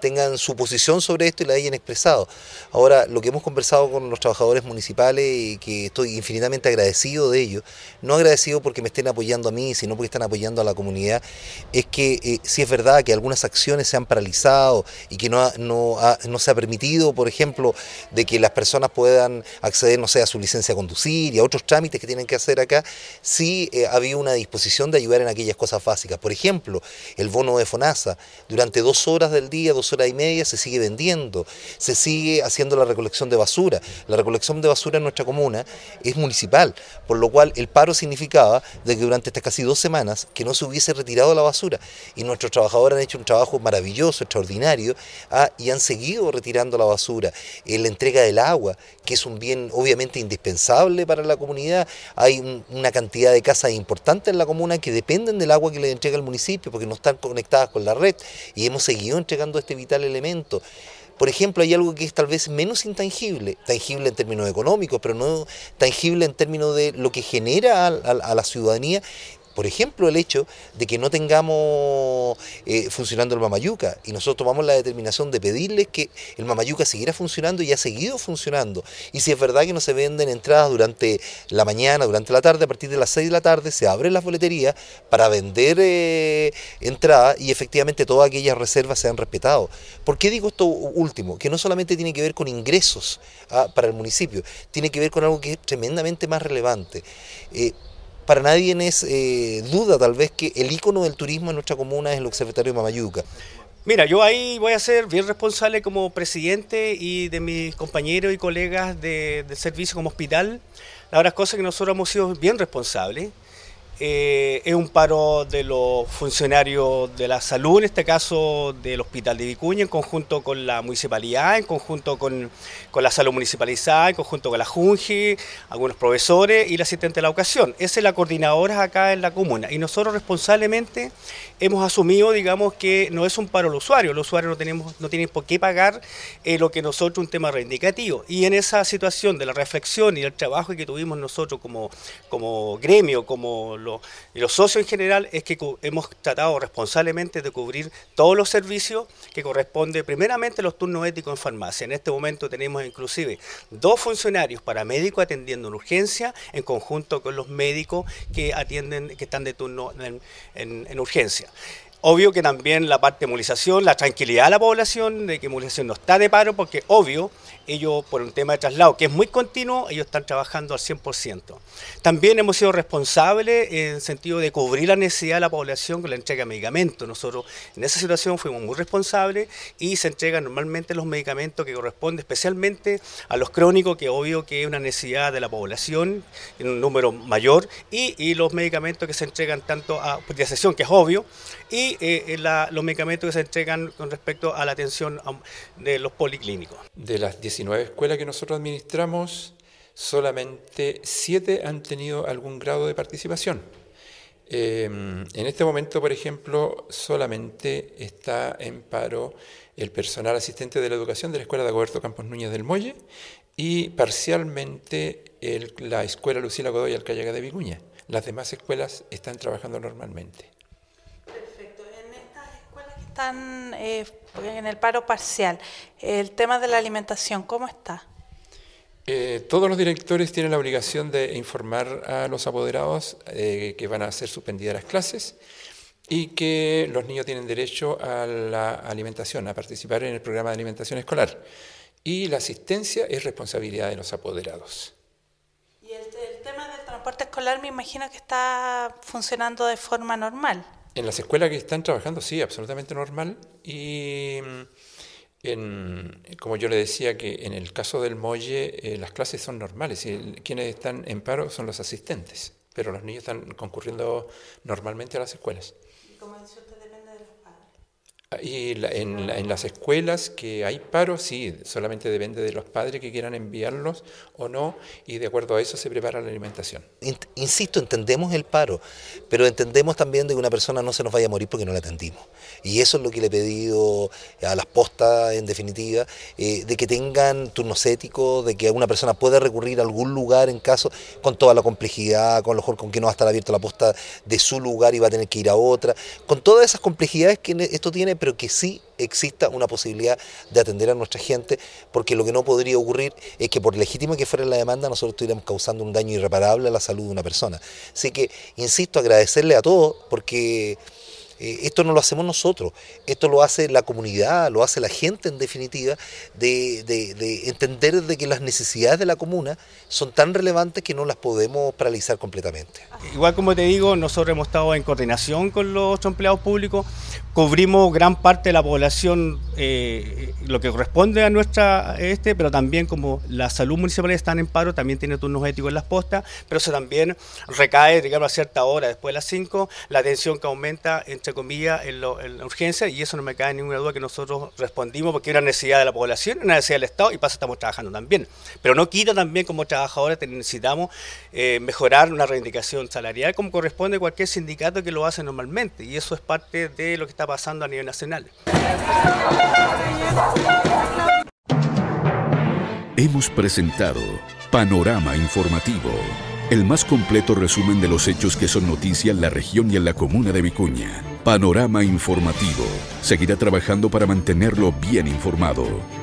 tengan su posición sobre esto y la hayan expresado. Ahora, lo que hemos conversado con los trabajadores municipales y que estoy infinitamente agradecido de ellos, no agradecido porque me estén apoyando a mí, sino porque están apoyando a la comunidad, es que eh, si es verdad que algunas acciones se han paralizado y que no, no, se ha permitido, por ejemplo, de que las personas puedan acceder, no sé, a su licencia a conducir y a otros trámites que tienen que hacer acá, sí eh, había una disposición de ayudar en aquellas cosas básicas. Por ejemplo, el bono de FONASA, durante dos horas del día, dos hora y media, se sigue vendiendo, se sigue haciendo la recolección de basura. La recolección de basura en nuestra comuna es municipal, por lo cual el paro significaba de que durante estas casi dos semanas que no se hubiese retirado la basura. Y nuestros trabajadores han hecho un trabajo maravilloso, extraordinario, ah, y han seguido retirando la basura. la entrega del agua, que es un bien obviamente indispensable para la comunidad. Hay una cantidad de casas importantes en la comuna que dependen del agua que le entrega el municipio porque no están conectadas con la red. Y hemos seguido entregando este vital elemento. Por ejemplo, hay algo que es tal vez menos intangible, tangible en términos económicos, pero no tangible en términos de lo que genera a la ciudadanía, por ejemplo, el hecho de que no tengamos eh, funcionando el mamayuca y nosotros tomamos la determinación de pedirles que el mamayuca siguiera funcionando y ha seguido funcionando. Y si es verdad que no se venden entradas durante la mañana, durante la tarde, a partir de las 6 de la tarde se abren las boleterías para vender eh, entradas y efectivamente todas aquellas reservas se han respetado. ¿Por qué digo esto último? Que no solamente tiene que ver con ingresos ah, para el municipio, tiene que ver con algo que es tremendamente más relevante. Eh, para nadie es eh, duda tal vez que el ícono del turismo en nuestra comuna es el observatorio Mamayuca. Mira, yo ahí voy a ser bien responsable como presidente y de mis compañeros y colegas de, del servicio como hospital. La verdad es cosa que nosotros hemos sido bien responsables. Eh, es un paro de los funcionarios de la salud, en este caso del Hospital de Vicuña, en conjunto con la municipalidad, en conjunto con, la salud municipalizada, en conjunto con la Junji, algunos profesores y la asistente de la ocasión. Esa es la coordinadora acá en la comuna. Y nosotros responsablemente hemos asumido, digamos, que no es un paro el usuario, los usuarios no, tenemos, no tienen por qué pagar eh, lo que nosotros un tema reivindicativo. Y en esa situación de la reflexión y el trabajo que tuvimos nosotros como, como gremio, como los y los socios en general es que hemos tratado responsablemente de cubrir todos los servicios que corresponde primeramente los turnos éticos en farmacia. En este momento tenemos inclusive dos funcionarios paramédicos atendiendo en urgencia en conjunto con los médicos que atienden, que están de turno en, urgencia. Obvio que también la parte de movilización, la tranquilidad de la población, de que movilización no está de paro, porque obvio ellos por un tema de traslado, que es muy continuo, ellos están trabajando al 100%. También hemos sido responsables en el sentido de cubrir la necesidad de la población con la entrega de medicamentos. Nosotros en esa situación fuimos muy responsables y se entregan normalmente los medicamentos que corresponden especialmente a los crónicos, que obvio que es una necesidad de la población en un número mayor, y, los medicamentos que se entregan tanto a protección, que es obvio, y eh, los medicamentos que se entregan con respecto a la atención de los policlínicos. De las 19 escuelas que nosotros administramos, solamente siete han tenido algún grado de participación. Em, en este momento, por ejemplo, solamente está en paro el personal asistente de la educación de la Escuela de Agoberto Campos Núñez del Molle y parcialmente la Escuela Lucila Godoy Alcayaga de Vicuña. Las demás escuelas están trabajando normalmente están eh, en el paro parcial. El tema de la alimentación, ¿cómo está? Eh, todos los directores tienen la obligación de informar a los apoderados eh, que van a ser suspendidas las clases y que los niños tienen derecho a la alimentación, a participar en el programa de alimentación escolar. Y la asistencia es responsabilidad de los apoderados. Y el tema del transporte escolar me imagino que está funcionando de forma normal. En las escuelas que están trabajando, sí, absolutamente normal. Y mm, como yo le decía, que en el caso del Molle eh, las clases son normales y quienes están en paro son los asistentes, pero los niños están concurriendo normalmente a las escuelas. ¿Y y en, las escuelas que hay paro, sí, solamente depende de los padres que quieran enviarlos o no, y de acuerdo a eso se prepara la alimentación. Insisto, entendemos el paro, pero entendemos también de que una persona no se nos vaya a morir porque no la atendimos. Y eso es lo que le he pedido a las postas, en definitiva, eh, de que tengan turnos éticos, de que una persona pueda recurrir a algún lugar en caso, con toda la complejidad, con lo mejor con que no va a estar abierta la posta de su lugar y va a tener que ir a otra, con todas esas complejidades que esto tiene pero que sí exista una posibilidad de atender a nuestra gente, porque lo que no podría ocurrir es que por legítima que fuera la demanda, nosotros estuviéramos causando un daño irreparable a la salud de una persona. Así que, insisto, agradecerle a todos, porque... Eh, esto no lo hacemos nosotros, esto lo hace la comunidad, lo hace la gente en definitiva, de, entender de que las necesidades de la comuna son tan relevantes que no las podemos paralizar completamente. Igual como te digo, nosotros hemos estado en coordinación con los empleados públicos, cubrimos gran parte de la población, eh, lo que corresponde a nuestra este, pero también como la salud municipal está en paro, también tiene turnos éticos en las postas, pero eso también recae, digamos, a cierta hora, después de las 5, la tensión que aumenta entre comida en, la urgencia, y eso no me cae ninguna duda que nosotros respondimos porque era necesidad de la población, una necesidad del Estado, y pasa estamos trabajando también. Pero no quita también como trabajadores necesitamos eh, mejorar una reivindicación salarial como corresponde a cualquier sindicato que lo hace normalmente, y eso es parte de lo que está pasando a nivel nacional. Hemos presentado Panorama Informativo, el más completo resumen de los hechos que son noticia en la región y en la comuna de Vicuña. Panorama Informativo seguirá trabajando para mantenerlo bien informado.